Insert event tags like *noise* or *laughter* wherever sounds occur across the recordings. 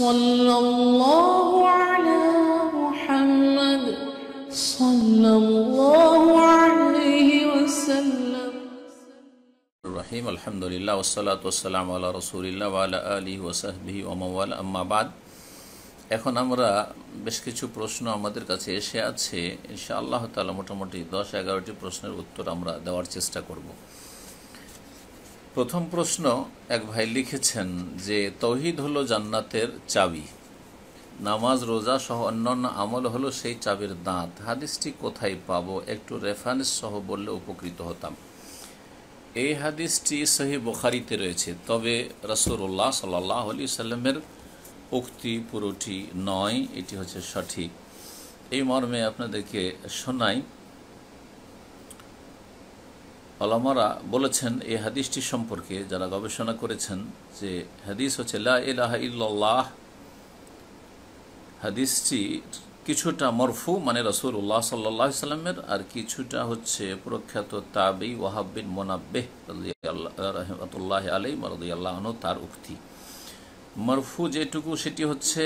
صلى الله على محمد صلى الله عليه وسلم الرحيم الحمد لله والصلاة والسلام على رسول الله وعلى آله وصحبه ومن أما بعد এখন আমরা বেশ কিছু প্রশ্ন আমাদের কাছে এসে আছে ইনশা আল্লাহ তালা মোটামুটি দশ এগারোটি প্রশ্নের উত্তর আমরা দেওয়ার চেষ্টা করব প্রথম প্রশ্ন এক ভাই লিখেছেন যে তৌহিদ হল জান্নাতের চাবি নামাজ রোজা সহ অন্যান্য আমল হলো সেই চাবির দাঁত হাদিসটি কোথায় পাব একটু রেফারেন্স সহ বললে উপকৃত হতাম এই হাদিসটি সহি বোখারিতে রয়েছে তবে রসুল্লাহ সাল্লাহ আলি সাল্লামের উক্তি পুরোটি নয় এটি হচ্ছে সঠিক এই মর্মে আপনাদেরকে শোনায় আলামারা বলেছেন এই হাদিসটি সম্পর্কে যারা গবেষণা করেছেন যে হাদিস হচ্ছে লা ইলাহা ইল্লাল্লাহ হাদিসটি কিছুটা মরফু মানে উল্লাহ সাল্লাহ সাল্লামের আর কিছুটা হচ্ছে প্রখ্যাত তাবি ওয়াহাবিন মোনাব্বে রহমতুল্লাহ আলী মরদিয়াল্লাহ তার উক্তি মরফু যেটুকু সেটি হচ্ছে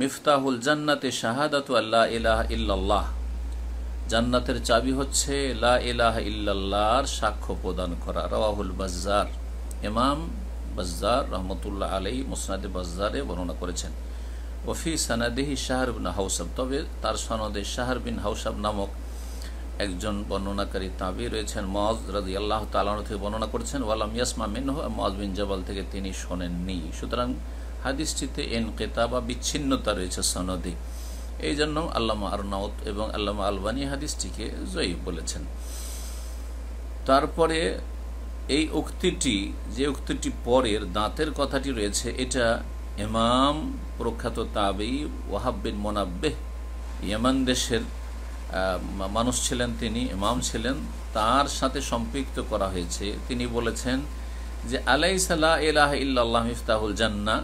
মিফতাহুল জান্নাতে শাহাদাত আল্লাহ ইলাহ ইল্লাল্লাহ জান্নাতের চাবি হচ্ছে লা এলাহ ইল্লাল্লাহর সাক্ষ্য প্রদান করা রাহুল বাজ্জার ইমাম বাজ্জার রহমতুল্লাহ আলী মুসনাদে বাজ্জারে বর্ণনা করেছেন ওফি সানাদেহি শাহর বিন হাউসাব তবে তার সনদে শাহর বিন হাউসাব নামক একজন বর্ণনাকারী তাঁবি রয়েছেন মজ রাজি আল্লাহ তালন থেকে বর্ণনা করেছেন ওয়ালাম ইয়াসমা মিনহ মজ বিন জবাল থেকে তিনি শোনেননি সুতরাং হাদিসটিতে এন বা বিচ্ছিন্নতা রয়েছে সনদে এই জন্য আল্লামা আরনাউত এবং আল্লামা আলবানি হাদিসটিকে জয়ী বলেছেন তারপরে এই উক্তিটি যে উক্তিটি পরের দাঁতের কথাটি রয়েছে এটা এমাম প্রখ্যাত তাবেই ওয়াহাব্বিন মোনাব্বেহ ইয়েমান দেশের মানুষ ছিলেন তিনি এমাম ছিলেন তার সাথে সম্পৃক্ত করা হয়েছে তিনি বলেছেন যে আলাই সাল্লাহ এলাহ ইল্লাহ ইফতাহুল জান্না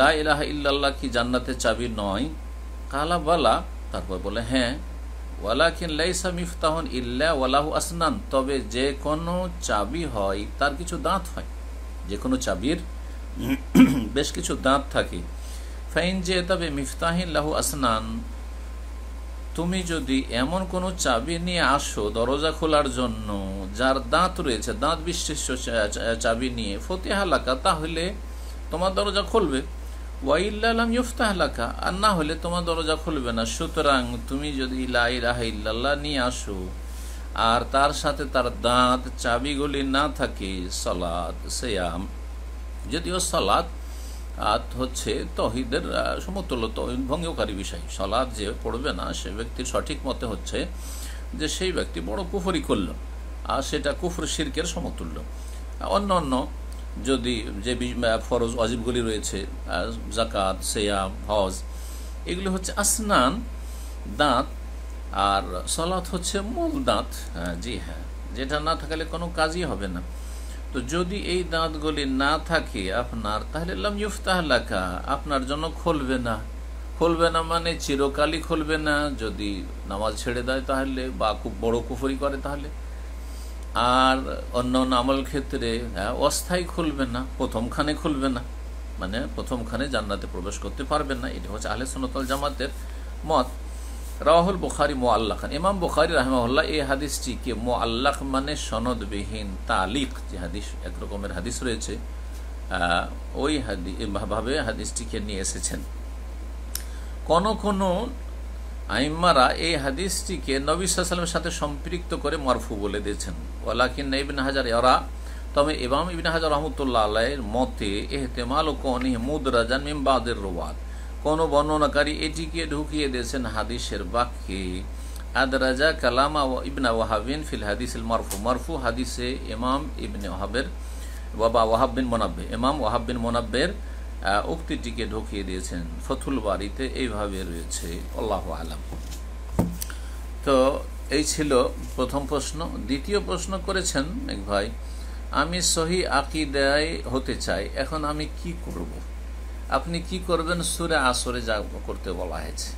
লা ইলাহ ইল্লাল্লাহ কি জান্নাতের চাবি নয় কালা বালা তারপর বলে হ্যাঁ ওয়ালাকিন লাইসা মিফতাহন ইল্লা ওয়ালাহু আসনান তবে যে কোনো চাবি হয় তার কিছু দাঁত হয় যে কোনো চাবির *clears throat* বেশ কিছু দাঁত থাকে ফাইন যে তবে মিফতাহিন লাহু আসনান তুমি যদি এমন কোনো চাবি নিয়ে আসো দরজা খোলার জন্য যার দাঁত রয়েছে দাঁত বিশিষ্ট চাবি নিয়ে ফতেহালাকা তাহলে তোমার দরজা খুলবে ওয়াইল্লাম ইফতাহলাকা আর না হলে তোমার দরজা খুলবে না সুতরাং তুমি যদি লাই ইল্লাহ নিয়ে আসো আর তার সাথে তার দাঁত চাবিগুলি না থাকে সলাদ সেয়াম যদিও সালাদ হচ্ছে তহিদের সমতুল্য তহিদ ভঙ্গকারী বিষয় সলাদ যে পড়বে না সে ব্যক্তির সঠিক মতে হচ্ছে যে সেই ব্যক্তি বড় কুফরি করল আর সেটা কুফর শির্কের সমতুল্য অন্য অন্য যদি যে ফরজ অজিবগুলি রয়েছে জাকাত সেয়াম হজ এগুলি হচ্ছে আসনান দাঁত আর সলাৎ হচ্ছে মূল দাঁত হ্যাঁ, জি হ্যাঁ যেটা না থাকলে কোনো কাজই হবে না তো যদি এই দাঁতগুলি না থাকে আপনার তাহলে লাম ইউফতাহলাকা আপনার জন্য খুলবে না খুলবে না মানে চিরকালই খুলবে না যদি নামাজ ছেড়ে দেয় তাহলে বা খুব বড় কুফরি করে তাহলে আর অন্য অন্য আমল ক্ষেত্রে হ্যাঁ, অস্থায়ী খুলবে না প্রথমখানে খুলবে না মানে প্রথমখানে জান্নাতে প্রবেশ করতে পারবেন না এটা হচ্ছে আহলে সোনতল জামাতের মত রাহুল বুখারি মো আল্লাহ খান ইমাম বুখারি রাহমাউল্লাহ এই হাদিসটিকে মো আল্লাহ মানে সনদবিহীন তালিক যে হাদিস একরকমের হাদিস রয়েছে ওই হাদিভাবে হাদিসটিকে নিয়ে এসেছেন কোন কোন আইম্মারা এই হাদিসটিকে নবী সাল্লামের সাথে সম্পৃক্ত করে মারফু বলে দিয়েছেন ওয়ালাকিন ইবিন হাজার ইয়ারা তবে ইমাম ইবিন হাজার রহমতুল্লাহ আল্লাহর মতে এহতেমাল ও কনি মুদরাজান মিমবাদের রোবাদ কোন বর্ণনাকারী এটিকে ঢুকিয়ে দিয়েছেন হাদিসের বাক্যে আদরাজা কালামা ও ইবনা ওয়াহাবিন ফিল হাদিস মারফু মারফু হাদিসে ইমাম ইবনে ওহাবের বাবা ওয়াহাব বিন মোনাব্বে ইমাম ওয়াহাব বিন মোনাব্বের উক্তিটিকে ঢুকিয়ে দিয়েছেন ফথুল বাড়িতে এইভাবে রয়েছে আল্লাহ আলাম তো এই ছিল প্রথম প্রশ্ন দ্বিতীয় প্রশ্ন করেছেন এক ভাই আমি সহি আকিদায় হতে চাই এখন আমি কি করব। আপনি কি করবেন সুরে আসরে যা করতে বলা হয়েছে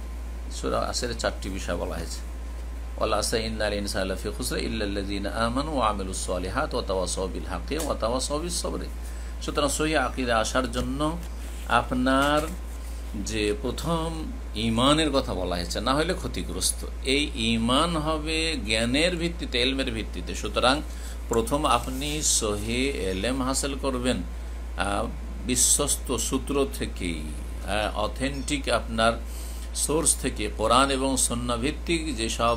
সুরে আসরে চারটি বিষয় বলা হয়েছে আহমান হাত সবিল সুতরাং আসার জন্য আপনার যে প্রথম ইমানের কথা বলা হয়েছে না হলে ক্ষতিগ্রস্ত এই ইমান হবে জ্ঞানের ভিত্তিতে এলমের ভিত্তিতে সুতরাং প্রথম আপনি সহি এলেম হাসিল করবেন বিশ্বস্ত সূত্র থেকেই অথেন্টিক আপনার সোর্স থেকে কোরআন এবং সন্ন্যাভিত্তিক যেসব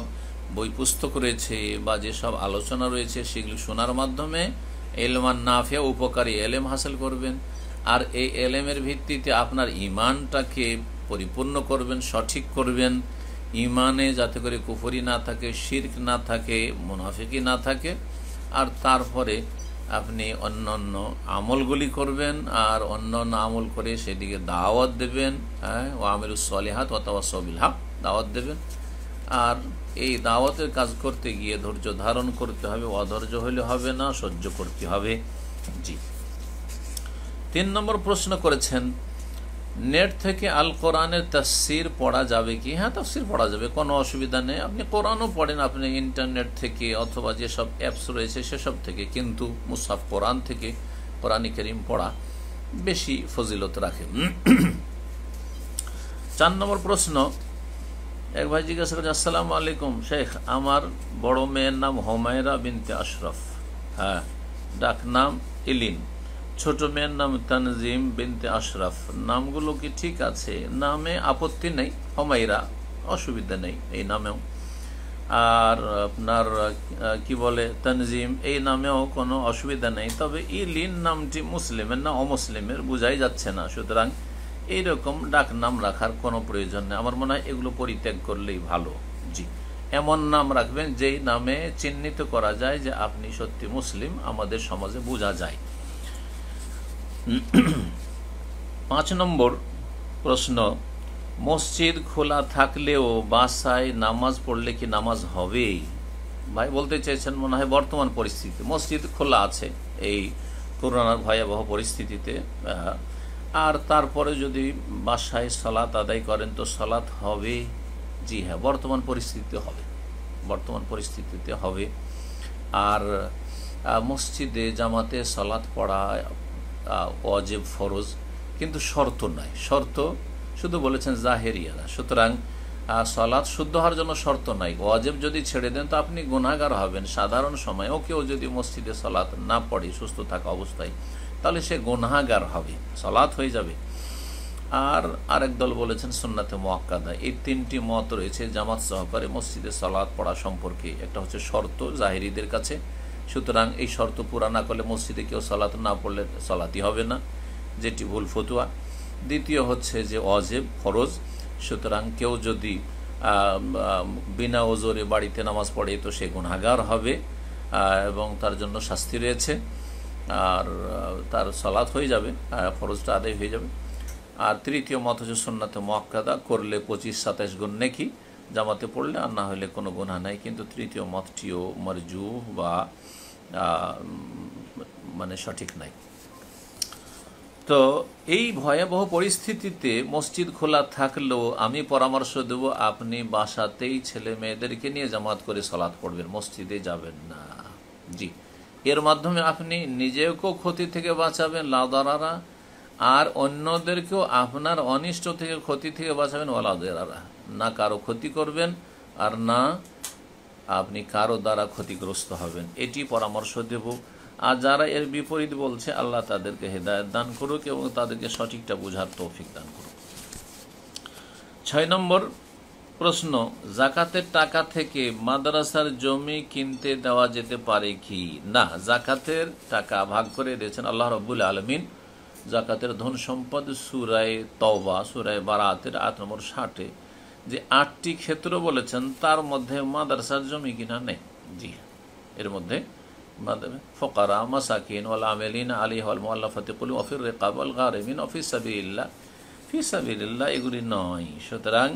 বই পুস্তক রয়েছে বা যেসব আলোচনা রয়েছে সেগুলি শোনার মাধ্যমে এলমান নাফিয়া উপকারী এলেম হাসিল করবেন আর এই এলেমের ভিত্তিতে আপনার ইমানটাকে পরিপূর্ণ করবেন সঠিক করবেন ইমানে যাতে করে কুফরি না থাকে শির্ক না থাকে মুনাফিকি না থাকে আর তারপরে আপনি অন্য অন্য আমলগুলি করবেন আর অন্য অন্য আমল করে সেদিকে দাওয়াত দেবেন হ্যাঁ ও সলেহাত অথবা সবিল হাফ দাওয়াত দেবেন আর এই দাওয়াতের কাজ করতে গিয়ে ধৈর্য ধারণ করতে হবে অধৈর্য হলে হবে না সহ্য করতে হবে জি তিন নম্বর প্রশ্ন করেছেন নেট থেকে আল কোরআনের তাফসির পড়া যাবে কি হ্যাঁ তাসির পড়া যাবে কোনো অসুবিধা নেই আপনি কোরআনও পড়েন আপনি ইন্টারনেট থেকে অথবা যেসব অ্যাপস রয়েছে সেসব থেকে কিন্তু মুসাফ কোরআন থেকে কোরআনী করিম পড়া বেশি ফজিলত রাখে চার নম্বর প্রশ্ন এক ভাই জিজ্ঞাসা করছে আসসালামু আলাইকুম শেখ আমার বড় মেয়ের নাম হোমায়রা বিনতে আশরফ হ্যাঁ ডাক নাম ইলিন ছোট মেয়ের নাম তানজিম বিনতে আশরাফ নামগুলো কি ঠিক আছে নামে আপত্তি নেই হমাইরা অসুবিধা নেই এই নামেও আর আপনার কি বলে তানজিম এই নামেও কোনো অসুবিধা নেই তবে ইলিন নামটি মুসলিমের না অমুসলিমের বোঝাই যাচ্ছে না সুতরাং এইরকম ডাক নাম রাখার কোনো প্রয়োজন নেই আমার মনে হয় এগুলো পরিত্যাগ করলেই ভালো জি এমন নাম রাখবেন যেই নামে চিহ্নিত করা যায় যে আপনি সত্যি মুসলিম আমাদের সমাজে বোঝা যায় *clears throat* পাঁচ নম্বর প্রশ্ন মসজিদ খোলা থাকলেও বাসায় নামাজ পড়লে কি নামাজ হবে ভাই বলতে চেয়েছেন মনে হয় বর্তমান পরিস্থিতি মসজিদ খোলা আছে এই করোনার ভয়াবহ পরিস্থিতিতে আর তারপরে যদি বাসায় সলাত আদায় করেন তো সলাত হবে জি হ্যাঁ বর্তমান পরিস্থিতিতে হবে বর্তমান পরিস্থিতিতে হবে আর মসজিদে জামাতে সলাত পড়া অজেব ফরজ কিন্তু শর্ত নয় শর্ত শুধু বলেছেন জাহেরিয়ানা সুতরাং সলাৎ শুদ্ধ হওয়ার জন্য শর্ত নাই ওয়াজেব যদি ছেড়ে দেন তো আপনি গুণাগার হবেন সাধারণ সময়েও কেউ যদি মসজিদে সলাৎ না পড়ে সুস্থ থাকা অবস্থায় তাহলে সে গুণাগার হবে সলাৎ হয়ে যাবে আর আরেক দল বলেছেন সোননাথে মোয়াক্কাদা এই তিনটি মত রয়েছে জামাত সহকারে মসজিদে সলাৎ পড়া সম্পর্কে একটা হচ্ছে শর্ত জাহেরিদের কাছে সুতরাং এই শর্ত পুরা না করলে মসজিদে কেউ সলাত না পড়লে সলাতি হবে না যেটি ভুল ফতুয়া দ্বিতীয় হচ্ছে যে অজেব ফরজ সুতরাং কেউ যদি বিনা ওজোরে বাড়িতে নামাজ পড়ে তো সে গুণাগার হবে এবং তার জন্য শাস্তি রয়েছে আর তার সলাত হয়ে যাবে ফরজটা আদায় হয়ে যাবে আর তৃতীয় মত হচ্ছে সোননাথে মক্কাদা করলে পঁচিশ সাতাশ গুণ নেকি জামাতে পড়লে আর না হলে কোনো গুণা নাই কিন্তু তৃতীয় মতটিও মরজু বা মানে সঠিক নাই তো এই ভয়াবহ পরিস্থিতিতে মসজিদ খোলা থাকলেও আমি পরামর্শ দেব আপনি বাসাতেই ছেলে মেয়েদেরকে নিয়ে জামাত করে সলাদ পড়বেন মসজিদে যাবেন না জি এর মাধ্যমে আপনি নিজেকেও ক্ষতি থেকে বাঁচাবেন লাদারারা আর অন্যদেরকেও আপনার অনিষ্ট থেকে ক্ষতি থেকে বাঁচাবেন ওয়ালাদেরারা না কারো ক্ষতি করবেন আর না আপনি কারো দ্বারা ক্ষতিগ্রস্ত হবেন এটি পরামর্শ দেব আর যারা এর বিপরীত বলছে আল্লাহ তাদেরকে হেদায়ত দান করুক এবং তাদেরকে সঠিকটা বোঝার তৌফিক দান করুক ছয় নম্বর প্রশ্ন জাকাতের টাকা থেকে মাদ্রাসার জমি কিনতে দেওয়া যেতে পারে কি না জাকাতের টাকা ভাগ করে দিয়েছেন আল্লাহ রব্বুল আলমিন জাকাতের ধন সম্পদ সুরায় তওবা সুরায় বারাতের আট নম্বর ষাটে যে আটটি ক্ষেত্র বলেছেন তার মধ্যে মাদ্রাসার জমি কিনা নেই জি হ্যাঁ। এর মধ্যে ফকারা মাসাকিন ওয়াল আমেলিন আলী হল মোল্লা ফতেকুল অফির রেকাবল গারেমিন অফিস সাবিল্লা ফি সাবিল্লা এগুলি নয় সুতরাং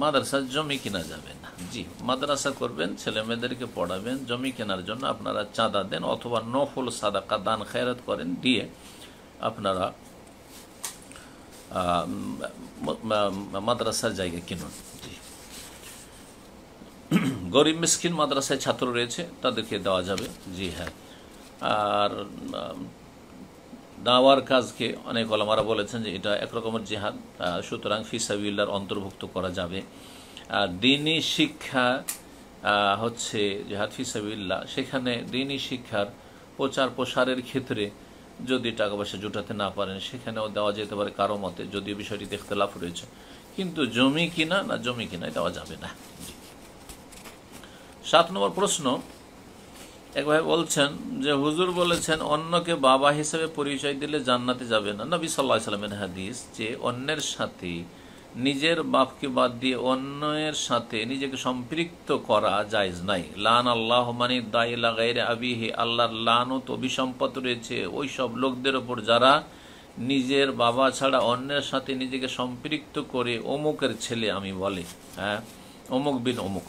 মাদ্রাসার জমি কেনা যাবে না জি মাদ্রাসা করবেন ছেলে মেয়েদেরকে পড়াবেন জমি কেনার জন্য আপনারা চাঁদা দেন অথবা নফল সাদাকা দান খায়রাত করেন দিয়ে আপনারা মাদ্রাসার জায়গা কিনুন গরিব মিসকিন মাদ্রাসায় ছাত্র রয়েছে তাদেরকে দেওয়া যাবে জি হ্যাঁ আর দাওয়ার কাজকে অনেক অলামারা বলেছেন যে এটা একরকমের জেহাদ সুতরাং ফিসাবিল্লার অন্তর্ভুক্ত করা যাবে আর দিনী শিক্ষা হচ্ছে জেহাদ ফিসাবিল্লা সেখানে দিনী শিক্ষার প্রচার প্রসারের ক্ষেত্রে যদি টাকা পয়সা জুটাতে না পারেন সেখানেও দেওয়া যেতে পারে কারো মতে যদিও দেখতে লাভ রয়েছে কিন্তু জমি কিনা না জমি কিনা দেওয়া যাবে না সাত নম্বর প্রশ্ন একভাবে বলছেন যে হুজুর বলেছেন অন্যকে বাবা হিসেবে পরিচয় দিলে জান্নাতে যাবে না নবী সাল্লাহ সাল্লামের হাদিস যে অন্যের সাথে নিজের বাপকে বাদ দিয়ে অন্যের সাথে নিজেকে সম্পৃক্ত করা যায়জ নাই লান আল্লাহ মানে দায়লা গাইরে হে আল্লাহর লানত অভিসম্পদ রয়েছে ওই সব লোকদের ওপর যারা নিজের বাবা ছাড়া অন্যের সাথে নিজেকে সম্পৃক্ত করে অমুকের ছেলে আমি বলে হ্যাঁ অমুক বিন অমুক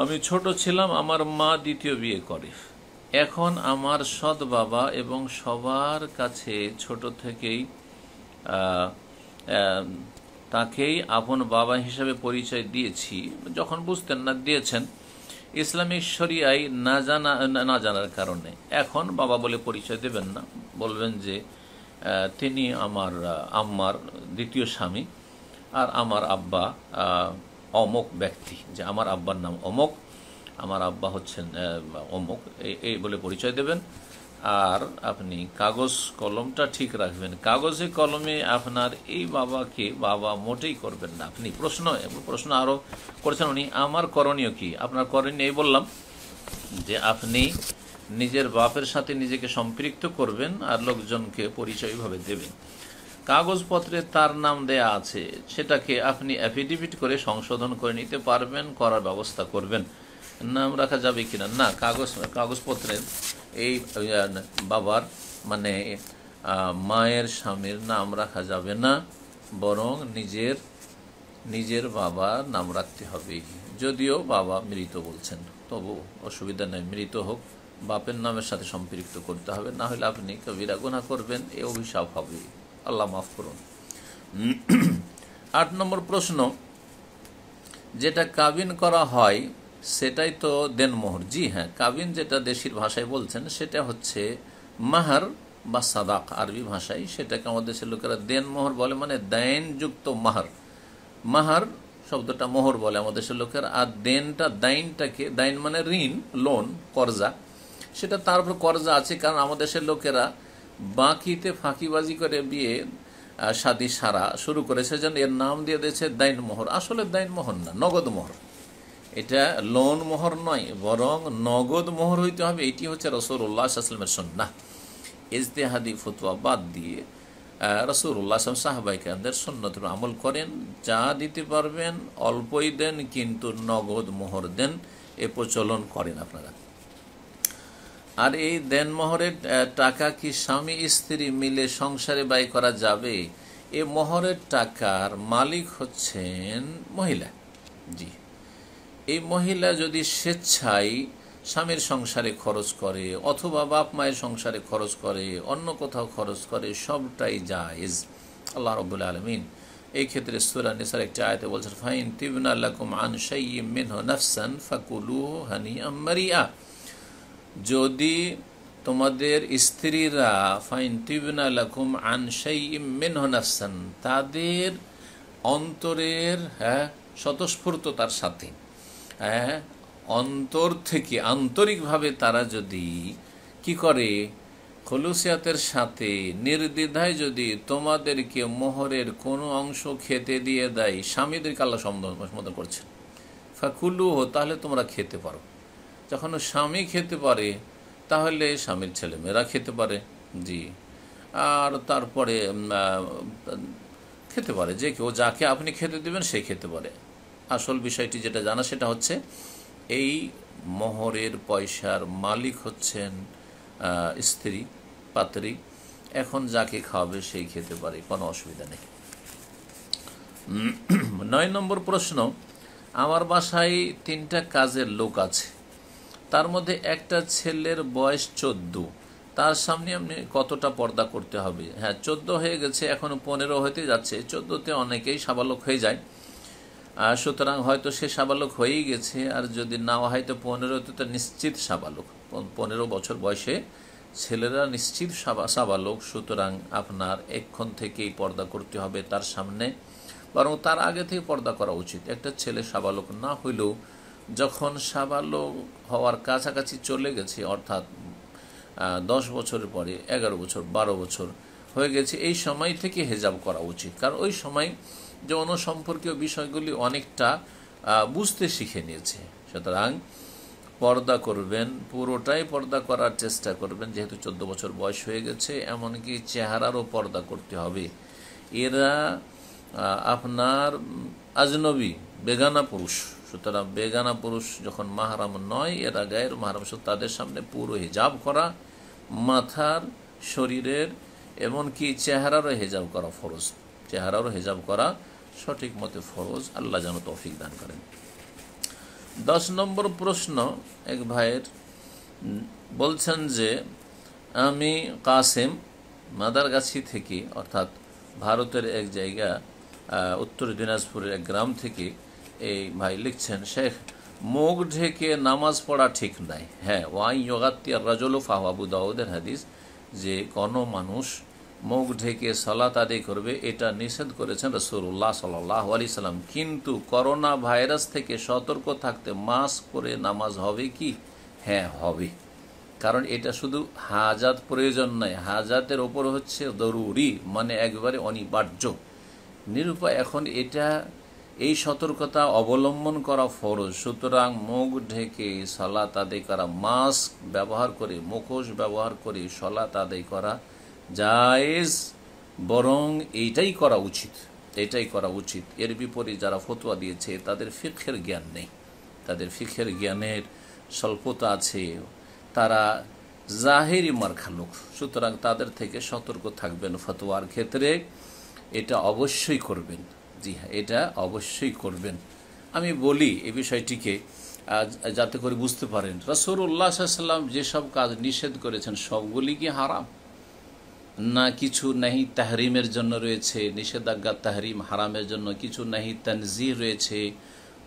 আমি ছোট ছিলাম আমার মা দ্বিতীয় বিয়ে করে এখন আমার সৎ বাবা এবং সবার কাছে ছোট থেকেই তাকেই আপন বাবা হিসাবে পরিচয় দিয়েছি যখন বুঝতেন না দিয়েছেন ইসলামী শরিয়ায় না জানা না জানার কারণে এখন বাবা বলে পরিচয় দেবেন না বলবেন যে তিনি আমার আম্মার দ্বিতীয় স্বামী আর আমার আব্বা অমক ব্যক্তি যে আমার আব্বার নাম অমক আমার আব্বা হচ্ছেন অমক এই বলে পরিচয় দেবেন আর আপনি কাগজ কলমটা ঠিক রাখবেন কাগজে কলমে আপনার এই বাবাকে বাবা মোটেই করবেন না আপনি প্রশ্ন প্রশ্ন আরও করেছেন উনি আমার করণীয় কি আপনার করণীয় এই বললাম যে আপনি নিজের বাপের সাথে নিজেকে সম্পৃক্ত করবেন আর লোকজনকে পরিচয়ভাবে দেবেন কাগজপত্রে তার নাম দেয়া আছে সেটাকে আপনি অ্যাফিডেভিট করে সংশোধন করে নিতে পারবেন করার ব্যবস্থা করবেন নাম রাখা যাবে কিনা না কাগজ কাগজপত্রের এই বাবার মানে মায়ের স্বামীর নাম রাখা যাবে না বরং নিজের নিজের বাবার নাম রাখতে হবে যদিও বাবা মৃত বলছেন তবু অসুবিধা নেই মৃত হোক বাপের নামের সাথে সম্পৃক্ত করতে হবে না হলে আপনি কবিরা গুণা করবেন এ অভিশাপ হবে আল্লাহ মাফ করুন আট নম্বর প্রশ্ন যেটা কাবিন করা হয় সেটাই তো দেনমোহর জি হ্যাঁ কাবিন যেটা দেশির ভাষায় বলছেন সেটা হচ্ছে মাহার বা সাদাক আরবি ভাষায় সেটাকে আমাদের দেশের লোকেরা দেনমোহর বলে মানে দাইনযুক্ত মাহার মাহার শব্দটা মোহর বলে আমাদের দেশের লোকের আর দেনটা দাইনটাকে দাইন মানে ঋণ লোন করজা সেটা তার উপর করজা আছে কারণ আমাদের দেশের লোকেরা বাকিতে ফাঁকিবাজি করে বিয়ে সাদী সারা শুরু করেছে যেন এর নাম দিয়ে দিয়েছে দাইন মোহর আসলে দাইন মোহর না নগদ মোহর এটা লোন মোহর নয় বরং নগদ মোহর হইতে হবে এটি হচ্ছে রসুল উল্লাহ আসলামের সন্না ইজতেহাদি ফতুয়া বাদ দিয়ে রসুল উল্লাহ আসলাম সাহবাইকারদের সন্ন্যত আমল করেন যা দিতে পারবেন অল্পই দেন কিন্তু নগদ মোহর দেন এ প্রচলন করেন আপনারা আর এই দেন মোহরের টাকা কি স্বামী স্ত্রী মিলে সংসারে ব্যয় করা যাবে এ মোহরের টাকার মালিক হচ্ছেন মহিলা জি এই মহিলা যদি স্বেচ্ছায় স্বামীর সংসারে খরচ করে অথবা বাপ মায়ের সংসারে খরচ করে অন্য কোথাও খরচ করে সবটাই জায়েজ আল্লাহ রবুল আলমিন এই ক্ষেত্রে সুরা নিসার একটি আয়তে বলছেন ফাইন তিবনাল্লাকুম আন সাইয়িম মিনহ নাফসান ফাকুলু হানি আম্মারিয়া যদি তোমাদের স্ত্রীরা ফাইন তিবনাল্লাকুম আন সাইয়িম মিনহ নাফসান তাদের অন্তরের হ্যাঁ স্বতঃস্ফূর্ততার সাথে হ্যাঁ, অন্তর থেকে আন্তরিকভাবে তারা যদি কি করে খলুসিয়াতের সাথে নির্দ্বিধায় যদি তোমাদেরকে মোহরের কোনো অংশ খেতে দিয়ে দেয় স্বামীদেরকে আল্লাহ সম্বোধন করছে ফাকুল্লু হো তাহলে তোমরা খেতে পারো যখন স্বামী খেতে পারে তাহলে স্বামীর ছেলেমেয়েরা খেতে পারে জি আর তারপরে খেতে পারে যে কেউ যাকে আপনি খেতে দেবেন সে খেতে পারে আসল বিষয়টি যেটা জানা সেটা হচ্ছে এই মোহরের পয়সার মালিক হচ্ছেন স্ত্রী পাত্রী এখন যাকে খাওয়াবে সেই খেতে পারে কোনো অসুবিধা নেই নয় নম্বর প্রশ্ন আমার বাসায় তিনটা কাজের লোক আছে তার মধ্যে একটা ছেলের বয়স চোদ্দ তার সামনে আপনি কতটা পর্দা করতে হবে হ্যাঁ চোদ্দ হয়ে গেছে এখন পনেরো হতে যাচ্ছে চোদ্দোতে অনেকেই সাবালক হয়ে যায় সুতরাং হয়তো সে সাবালক হয়েই গেছে আর যদি না হয় তো পনেরোতে তো নিশ্চিত সাবালক পনেরো বছর বয়সে ছেলেরা নিশ্চিত সাবালক সুতরাং আপনার এক্ষণ থেকেই পর্দা করতে হবে তার সামনে বরং তার আগে থেকে পর্দা করা উচিত একটা ছেলে সাবালক না হইলেও যখন সাবালক হওয়ার কাছাকাছি চলে গেছে অর্থাৎ দশ বছরের পরে এগারো বছর বারো বছর হয়ে গেছে এই সময় থেকে হেজাব করা উচিত কারণ ওই সময় যে অনুসম্পর্কীয় বিষয়গুলি অনেকটা বুঝতে শিখে নিয়েছে সুতরাং পর্দা করবেন পুরোটাই পর্দা করার চেষ্টা করবেন যেহেতু চোদ্দ বছর বয়স হয়ে গেছে এমনকি চেহারারও পর্দা করতে হবে এরা আপনার আজনবী বেগানা পুরুষ সুতরাং বেগানা পুরুষ যখন মাহারাম নয় এরা গায়ের মাহারাম তাদের সামনে পুরো হিজাব করা মাথার শরীরের এমনকি চেহারারও হেজাব করা ফরজ চেহারারও হেজাব করা সঠিক মতে ফরজ আল্লাহ যেন তৌফিক দান করেন দশ নম্বর প্রশ্ন এক ভাইয়ের বলছেন যে আমি কাসেম মাদারগাছি থেকে অর্থাৎ ভারতের এক জায়গা উত্তর দিনাজপুরের এক গ্রাম থেকে এই ভাই লিখছেন শেখ মুখ ঢেকে নামাজ পড়া ঠিক নাই হ্যাঁ ওয়াই ইয়োগাত্তিয়ার রাজল ফাহাবু দাউদের হাদিস যে কোনো মানুষ মুখ ঢেকে সলাত আদি করবে এটা নিষেধ করেছেন রসুল্লাহ সাল্লাহ আলি সাল্লাম কিন্তু করোনা ভাইরাস থেকে সতর্ক থাকতে মাস্ক পরে নামাজ হবে কি হ্যাঁ হবে কারণ এটা শুধু হাজাত প্রয়োজন নয় হাজাতের ওপর হচ্ছে জরুরি মানে একবারে অনিবার্য নিরূপায় এখন এটা এই সতর্কতা অবলম্বন করা ফরজ সুতরাং মুখ ঢেকে সলাত আদায় করা মাস্ক ব্যবহার করে মুখোশ ব্যবহার করে সলাত আদায় করা জায়েজ বরং এইটাই করা উচিত এটাই করা উচিত এর বিপরীত যারা ফতোয়া দিয়েছে তাদের ফিক্ষের জ্ঞান নেই তাদের ফিক্ষের জ্ঞানের স্বল্পতা আছে তারা জাহেরি মার্খা লোক সুতরাং তাদের থেকে সতর্ক থাকবেন ফতোয়ার ক্ষেত্রে এটা অবশ্যই করবেন জি হ্যাঁ এটা অবশ্যই করবেন আমি বলি এ বিষয়টিকে যাতে করে বুঝতে পারেন রসুর উল্লাহ সাল্লাম যেসব কাজ নিষেধ করেছেন সবগুলি কি হারাম না কিছু নাহি তাহরিমের জন্য রয়েছে নিষেধাজ্ঞা তাহরিম হারামের জন্য কিছু নাহি তানজি রয়েছে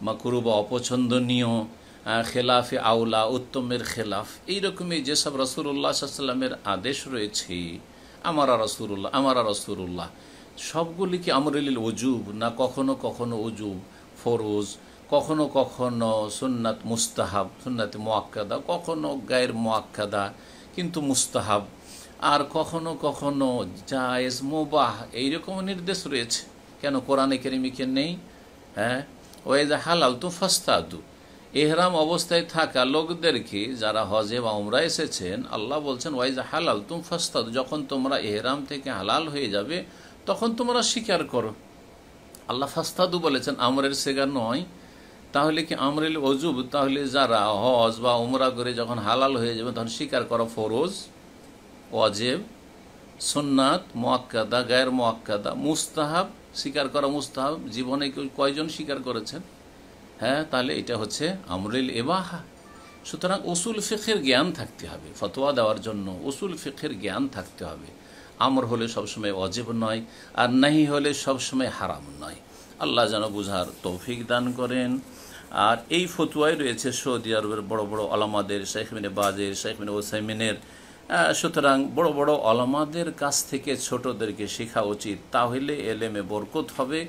মকরুব অপছন্দনীয় খেলাফে আউলা উত্তমের খেলাফ এইরকমই যেসব রসুল্লাহ সাল্লামের আদেশ রয়েছে আমারা রসুল্লাহ আমারা রসুল্লাহ সবগুলি কি আমরিল অজুব না কখনো কখনো অজুব ফরোজ কখনো কখনো সুন্নাত মুস্তাহাব সুন্নাত মোয়াক্কাদা কখনো গায়ের মোয়াক্কাদা কিন্তু মুস্তাহাব আর কখনো কখনো জায়েজ মোবাহ এইরকম নির্দেশ রয়েছে কেন কোরআনে কেরিমিকে নেই হ্যাঁ ওয়েজ হালাল তো ফাস্তাদু এহরাম অবস্থায় থাকা লোকদেরকে যারা হজে বা উমরা এসেছেন আল্লাহ বলছেন ওয়াইজ হালাল তুম ফাস্তাদু যখন তোমরা এহরাম থেকে হালাল হয়ে যাবে তখন তোমরা স্বীকার করো আল্লাহ ফাস্তাদু বলেছেন আমরের সেগা নয় তাহলে কি আমরেল অজুব তাহলে যারা হজ বা উমরা করে যখন হালাল হয়ে যাবে তখন স্বীকার করা ফরজ ওয়াজেব সুন্নাত মোয়াক্কাদা গায়ের মোয়াক্কাদা মুস্তাহাব স্বীকার করা মুস্তাহাব জীবনে কয়জন স্বীকার করেছেন হ্যাঁ তাহলে এটা হচ্ছে আমরুল এবাহা সুতরাং ওসুল ফেখের জ্ঞান থাকতে হবে ফতোয়া দেওয়ার জন্য উসুল ফেখের জ্ঞান থাকতে হবে আমর হলে সবসময় অজেব নয় আর নাহি হলে সবসময় হারাম নয় আল্লাহ যেন বুঝার তৌফিক দান করেন আর এই ফতুয়াই রয়েছে সৌদি আরবের বড় বড় আলামাদের শেখমিনে বাজের শেখমিনে ওসাইমিনের সুতরাং বড় বড় অলমাদের কাছ থেকে ছোটদেরকে শেখা উচিত তাহলে এলেমে বরকত হবে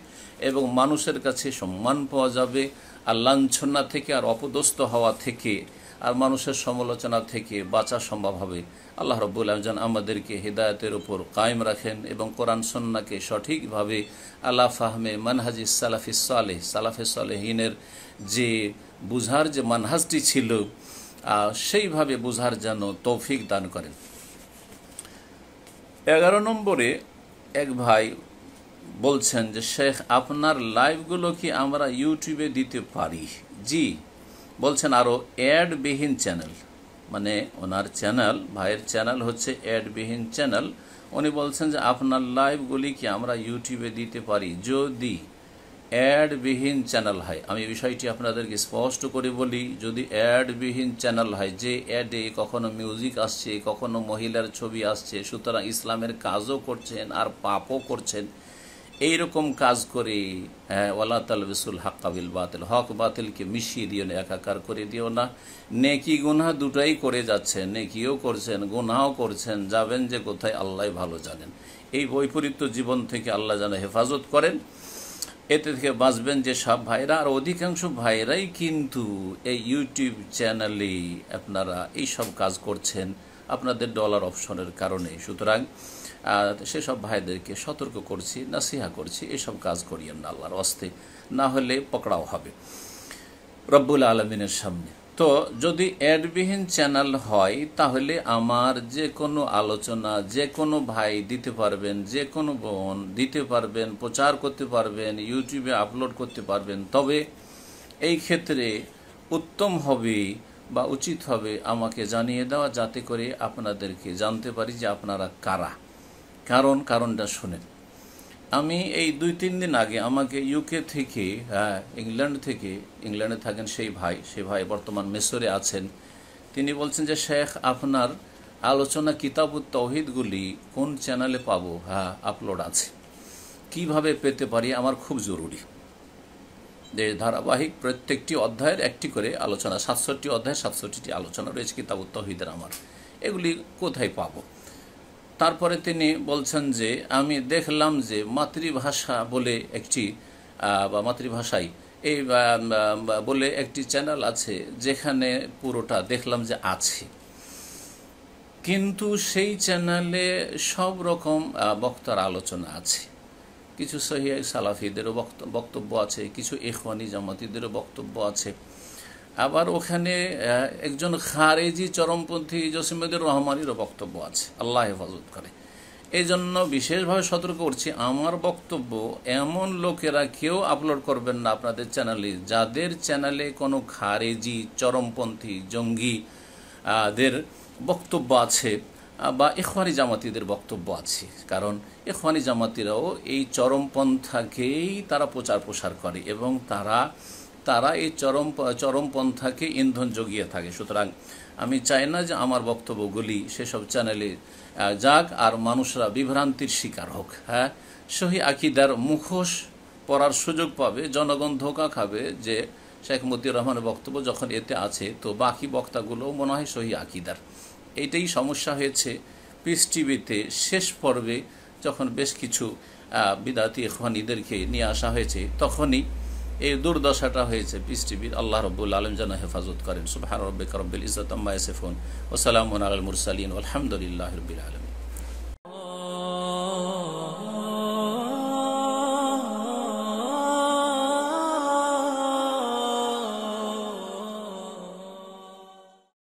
এবং মানুষের কাছে সম্মান পাওয়া যাবে আর লাঞ্ছনা থেকে আর অপদস্ত হওয়া থেকে আর মানুষের সমালোচনা থেকে বাঁচা সম্ভব হবে আল্লাহ রব্বুল আহমান আমাদেরকে হৃদায়তের ওপর কায়েম রাখেন এবং কোরআন সন্নাকে সঠিকভাবে আল্লাহ ফাহমে মানহাজি সালাফি সালেহ সালাফে সালেহিনের যে বুঝার যে মানহাজটি ছিল সেইভাবে বোঝার যেন তৌফিক দান করেন এগারো নম্বরে এক ভাই বলছেন যে শেখ আপনার লাইভগুলো কি আমরা ইউটিউবে দিতে পারি জি বলছেন আরও অ্যাডবিহীন চ্যানেল মানে ওনার চ্যানেল ভাইয়ের চ্যানেল হচ্ছে অ্যাডবিহীন চ্যানেল উনি বলছেন যে আপনার লাইভগুলি কি আমরা ইউটিউবে দিতে পারি যদি অ্যাডবিহীন চ্যানেল হয় আমি বিষয়টি আপনাদেরকে স্পষ্ট করে বলি যদি অ্যাডবিহীন চ্যানেল হয় যে অ্যাডে কখনো মিউজিক আসছে কখনো মহিলার ছবি আসছে সুতরাং ইসলামের কাজও করছেন আর পাপও করছেন এই রকম কাজ করে হ্যাঁ তাল বিসুল হাক্কাবিল বাতিল হক বাতিলকে মিশিয়ে দিও না একাকার করে দিও না নেকি গুনহা দুটাই করে যাচ্ছেন নেকিও করছেন গুনাও করছেন যাবেন যে কোথায় আল্লাহ ভালো জানেন এই বৈপরীত্য জীবন থেকে আল্লাহ যেন হেফাজত করেন এতে থেকে বাঁচবেন যে সব ভাইরা আর অধিকাংশ ভাইরাই কিন্তু এই ইউটিউব চ্যানেলেই আপনারা এই সব কাজ করছেন আপনাদের ডলার অপশনের কারণে সুতরাং সেসব ভাইদেরকে সতর্ক করছি নাসিহা করছি এসব কাজ করিয়েন না আল্লাহর অস্তে না হলে পকড়াও হবে রব্বুল আলমিনের সামনে তো যদি অ্যাডবিহীন চ্যানেল হয় তাহলে আমার যে কোনো আলোচনা যে কোনো ভাই দিতে পারবেন যে কোনো বোন দিতে পারবেন প্রচার করতে পারবেন ইউটিউবে আপলোড করতে পারবেন তবে এই ক্ষেত্রে উত্তম হবে বা উচিত হবে আমাকে জানিয়ে দেওয়া যাতে করে আপনাদেরকে জানতে পারি যে আপনারা কারা কারণ কারণটা শোনেন আমি এই দুই তিন দিন আগে আমাকে ইউকে থেকে হ্যাঁ ইংল্যান্ড থেকে ইংল্যান্ডে থাকেন সেই ভাই সেই ভাই বর্তমান মেসরে আছেন তিনি বলছেন যে শেখ আপনার আলোচনা কিতাব তহিদগুলি কোন চ্যানেলে পাবো হ্যাঁ আপলোড আছে কিভাবে পেতে পারি আমার খুব জরুরি যে ধারাবাহিক প্রত্যেকটি অধ্যায়ের একটি করে আলোচনা সাতষট্টি অধ্যায় সাতষট্টিটি আলোচনা রয়েছে কিতাব তহিদের আমার এগুলি কোথায় পাবো তারপরে তিনি বলছেন যে আমি দেখলাম যে মাতৃভাষা বলে একটি বা মাতৃভাষাই এই বলে একটি চ্যানেল আছে যেখানে পুরোটা দেখলাম যে আছে কিন্তু সেই চ্যানেলে সব রকম বক্তার আলোচনা আছে কিছু সহিয়া সালাফিদেরও বক্তব্য আছে কিছু এখওয়ানি জামাতিদেরও বক্তব্য আছে আবার ওখানে একজন খারেজি চরমপন্থী জসিমুদ্দিন রহমানেরও বক্তব্য আছে আল্লাহ হেফাজত করে এই জন্য বিশেষভাবে সতর্ক করছি আমার বক্তব্য এমন লোকেরা কেউ আপলোড করবেন না আপনাদের চ্যানেলে যাদের চ্যানেলে কোনো খারেজি চরমপন্থী জঙ্গি দের বক্তব্য আছে বা এখওয়ানি জামাতিদের বক্তব্য আছে কারণ এখওয়ানি জামাতিরাও এই চরমপন্থাকেই তারা প্রচার প্রসার করে এবং তারা তারা এই চরম চরমপন্থাকে ইন্ধন জগিয়ে থাকে সুতরাং আমি চাই না যে আমার বক্তব্যগুলি সেসব চ্যানেলে যাক আর মানুষরা বিভ্রান্তির শিকার হোক হ্যাঁ সহি আকিদার মুখোশ পড়ার সুযোগ পাবে জনগণ ধোকা খাবে যে শেখ মতিউর রহমানের বক্তব্য যখন এতে আছে তো বাকি বক্তাগুলো মনে হয় সহি আকিদার এইটাই সমস্যা হয়েছে পিস টিভিতে শেষ পর্বে যখন বেশ কিছু বিদাতি খনিদেরকে নিয়ে আসা হয়েছে তখনই এই দুর্দশাটা হয়েছে পিস টিভির আল্লাহ রব্বুল আলম যেন হেফাজত করেন সুবাহ রব্বিক রব্বিল ইজত আম্মা এসেফুন ওসালামুন আল মুরসালিন আলহামদুলিল্লাহ রবিল আলম